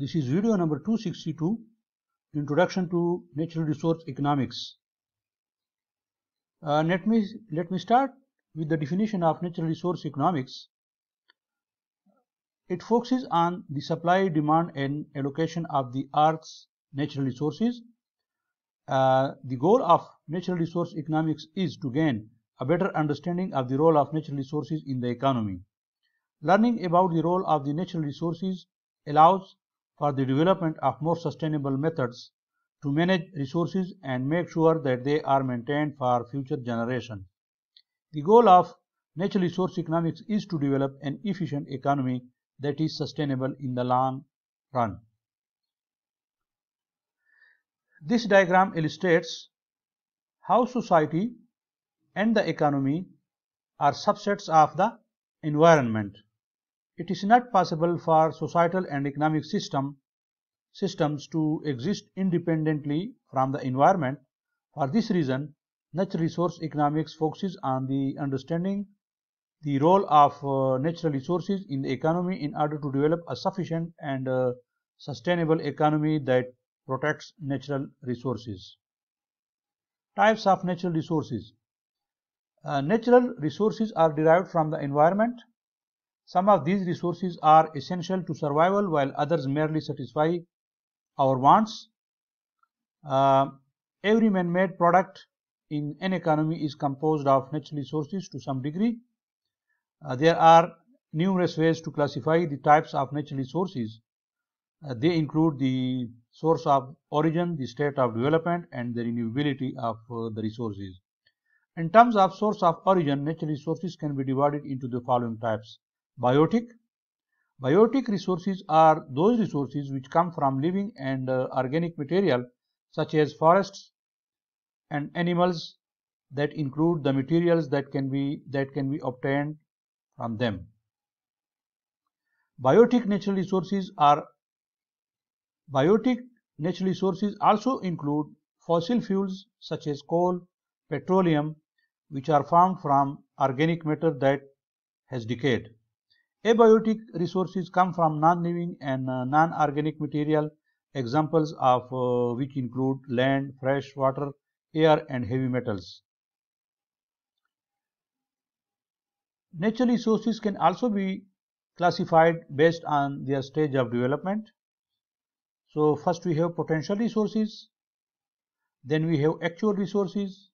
This is video number 262, Introduction to Natural Resource Economics. Uh, let, me, let me start with the definition of natural resource economics. It focuses on the supply, demand and allocation of the earth's natural resources. Uh, the goal of natural resource economics is to gain a better understanding of the role of natural resources in the economy. Learning about the role of the natural resources allows for the development of more sustainable methods to manage resources and make sure that they are maintained for future generations. The goal of natural resource economics is to develop an efficient economy that is sustainable in the long run. This diagram illustrates how society and the economy are subsets of the environment. It is not possible for societal and economic system systems to exist independently from the environment. For this reason, natural resource economics focuses on the understanding the role of uh, natural resources in the economy in order to develop a sufficient and uh, sustainable economy that protects natural resources. Types of natural resources. Uh, natural resources are derived from the environment some of these resources are essential to survival while others merely satisfy our wants. Uh, every man-made product in an economy is composed of natural resources to some degree. Uh, there are numerous ways to classify the types of natural resources. Uh, they include the source of origin, the state of development, and the renewability of uh, the resources. In terms of source of origin, natural resources can be divided into the following types. Biotic. Biotic resources are those resources which come from living and uh, organic material such as forests and animals that include the materials that can be that can be obtained from them. Biotic natural resources are biotic natural resources also include fossil fuels such as coal, petroleum, which are formed from organic matter that has decayed. Abiotic resources come from non-living and uh, non-organic material, examples of uh, which include land, fresh water, air and heavy metals. Natural resources can also be classified based on their stage of development. So first we have potential resources, then we have actual resources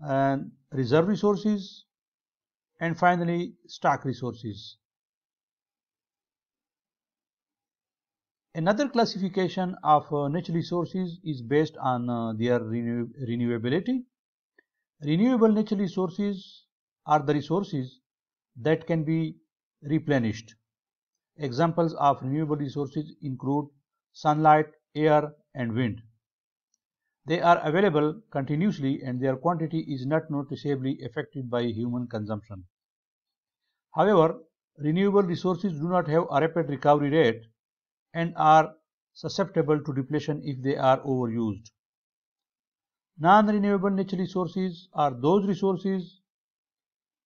and reserve resources, and finally stock resources. Another classification of uh, natural resources is based on uh, their renew renewability. Renewable natural resources are the resources that can be replenished. Examples of renewable resources include sunlight, air and wind. They are available continuously and their quantity is not noticeably affected by human consumption. However, renewable resources do not have a rapid recovery rate and are susceptible to depletion if they are overused. Non-renewable natural resources are those resources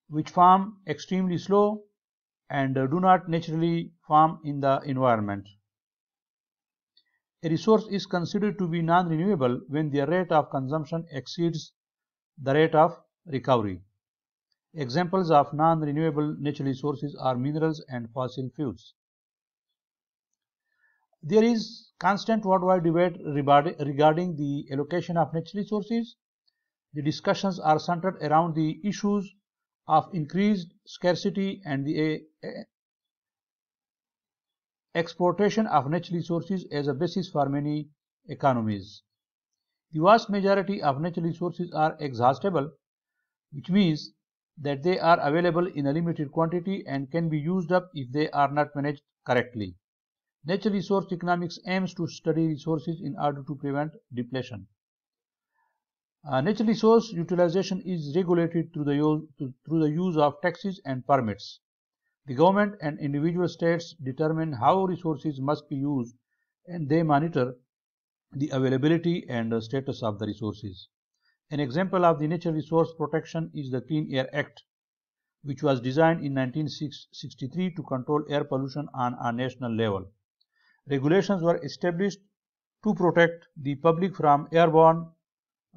which farm extremely slow and do not naturally farm in the environment. A resource is considered to be non-renewable when the rate of consumption exceeds the rate of recovery. Examples of non-renewable natural resources are minerals and fossil fuels. There is constant worldwide debate regarding the allocation of natural resources. The discussions are centered around the issues of increased scarcity and the exploitation of natural resources as a basis for many economies. The vast majority of natural resources are exhaustible, which means that they are available in a limited quantity and can be used up if they are not managed correctly. Natural resource economics aims to study resources in order to prevent depletion. Uh, natural resource utilization is regulated through the, through the use of taxes and permits. The government and individual states determine how resources must be used and they monitor the availability and status of the resources. An example of the nature resource protection is the Clean Air Act, which was designed in 1963 to control air pollution on a national level. Regulations were established to protect the public from airborne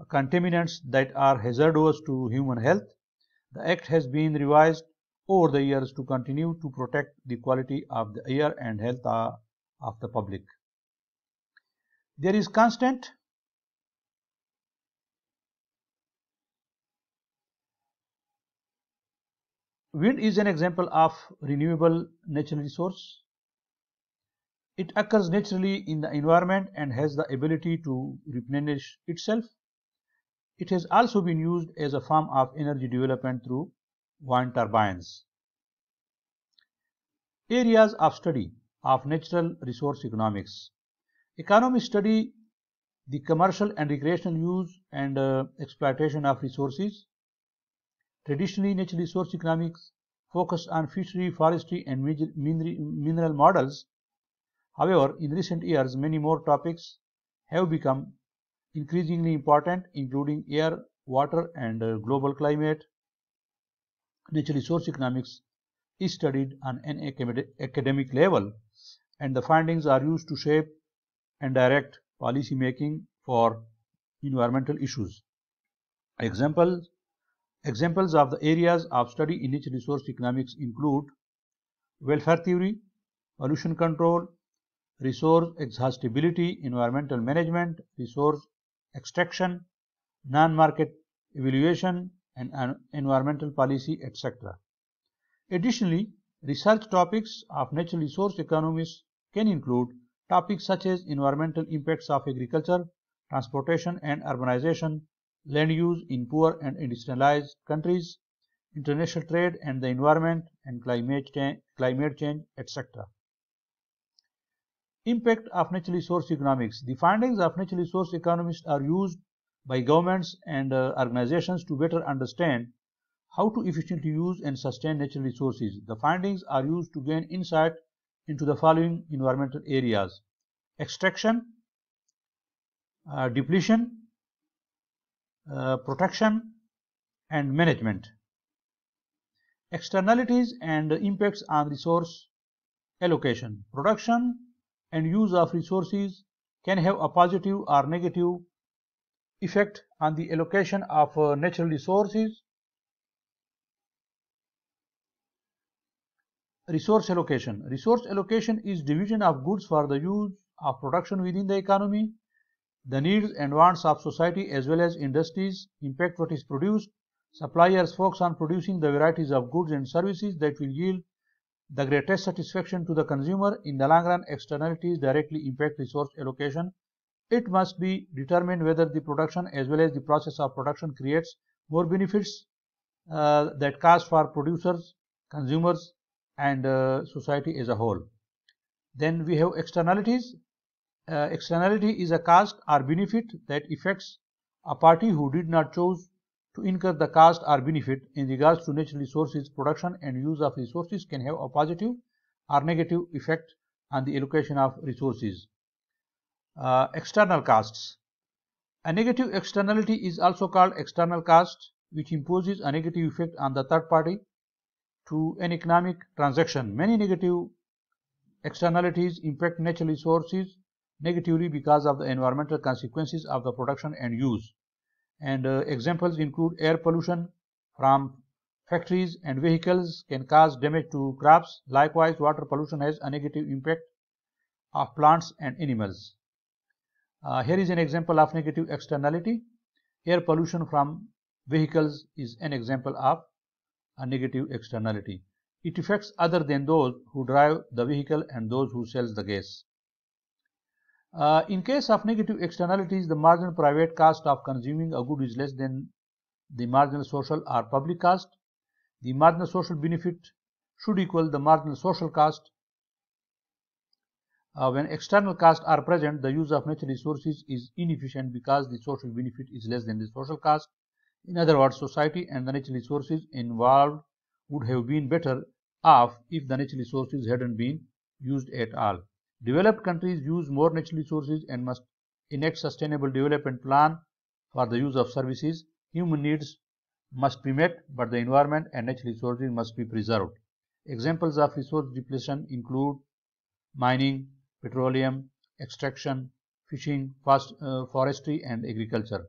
contaminants that are hazardous to human health. The Act has been revised over the years to continue to protect the quality of the air and health uh, of the public. There is constant Wind is an example of renewable natural resource. It occurs naturally in the environment and has the ability to replenish itself. It has also been used as a form of energy development through wind turbines. Areas of study of natural resource economics. Economy study the commercial and recreational use and uh, exploitation of resources. Traditionally, natural resource economics focused on fishery, forestry and mineral models. However, in recent years, many more topics have become increasingly important including air, water and uh, global climate, Natural resource economics is studied on an academic level and the findings are used to shape and direct policy making for environmental issues. Examples, examples of the areas of study in natural resource economics include welfare theory, pollution control, resource exhaustibility, environmental management, resource extraction, non-market evaluation, and environmental policy, etc. Additionally, research topics of natural resource economists can include topics such as environmental impacts of agriculture, transportation and urbanization, land use in poor and industrialized countries, international trade and the environment and climate, change, etc. Impact of natural resource economics. The findings of natural resource economists are used by governments and uh, organizations to better understand how to efficiently use and sustain natural resources. The findings are used to gain insight into the following environmental areas extraction, uh, depletion, uh, protection, and management. Externalities and impacts on resource allocation. Production and use of resources can have a positive or negative effect on the allocation of uh, natural resources, resource allocation. Resource allocation is division of goods for the use of production within the economy, the needs and wants of society as well as industries impact what is produced. Suppliers focus on producing the varieties of goods and services that will yield the greatest satisfaction to the consumer. In the long run, externalities directly impact resource allocation it must be determined whether the production as well as the process of production creates more benefits uh, that cost for producers, consumers and uh, society as a whole. Then we have externalities. Uh, externality is a cost or benefit that affects a party who did not choose to incur the cost or benefit in regards to natural resources production and use of resources can have a positive or negative effect on the allocation of resources uh, external costs. A negative externality is also called external cost, which imposes a negative effect on the third party to an economic transaction. Many negative externalities impact natural resources negatively because of the environmental consequences of the production and use. And uh, examples include air pollution from factories and vehicles can cause damage to crops. Likewise, water pollution has a negative impact of plants and animals. Uh, here is an example of negative externality. Air pollution from vehicles is an example of a negative externality. It affects other than those who drive the vehicle and those who sells the gas. Uh, in case of negative externalities, the marginal private cost of consuming a good is less than the marginal social or public cost. The marginal social benefit should equal the marginal social cost uh, when external costs are present, the use of natural resources is inefficient because the social benefit is less than the social cost. In other words, society and the natural resources involved would have been better off if the natural resources hadn't been used at all. Developed countries use more natural resources and must enact sustainable development plan for the use of services. Human needs must be met, but the environment and natural resources must be preserved. Examples of resource depletion include mining, petroleum, extraction, fishing, uh, forestry and agriculture.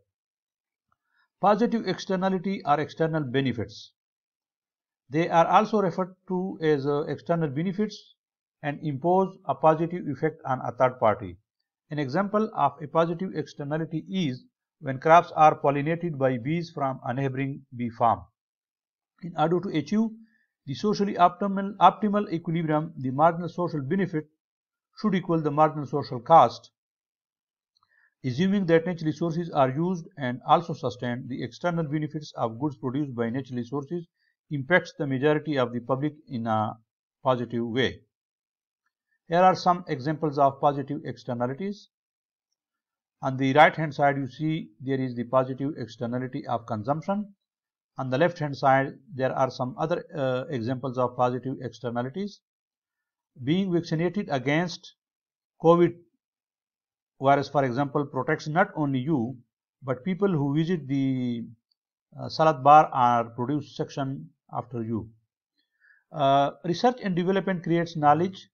Positive externality are external benefits. They are also referred to as uh, external benefits and impose a positive effect on a third party. An example of a positive externality is when crops are pollinated by bees from a neighboring bee farm. In order to achieve the socially optimal, optimal equilibrium, the marginal social benefit should equal the marginal social cost. Assuming that natural resources are used and also sustained, the external benefits of goods produced by natural resources impacts the majority of the public in a positive way. Here are some examples of positive externalities. On the right hand side you see there is the positive externality of consumption. On the left hand side there are some other uh, examples of positive externalities being vaccinated against COVID virus, for example, protects not only you, but people who visit the uh, salad bar or produce section after you. Uh, research and development creates knowledge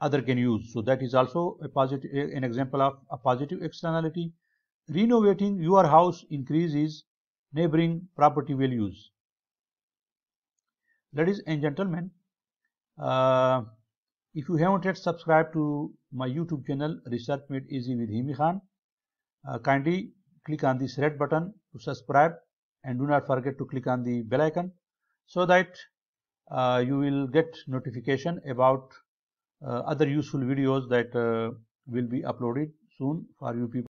other can use. So that is also a positive, an example of a positive externality. Renovating your house increases neighboring property values. Ladies and gentlemen, uh, if you haven't yet subscribed to my YouTube channel Research Made Easy with Himi Khan, uh, kindly click on this red button to subscribe and do not forget to click on the bell icon so that uh, you will get notification about uh, other useful videos that uh, will be uploaded soon for you people.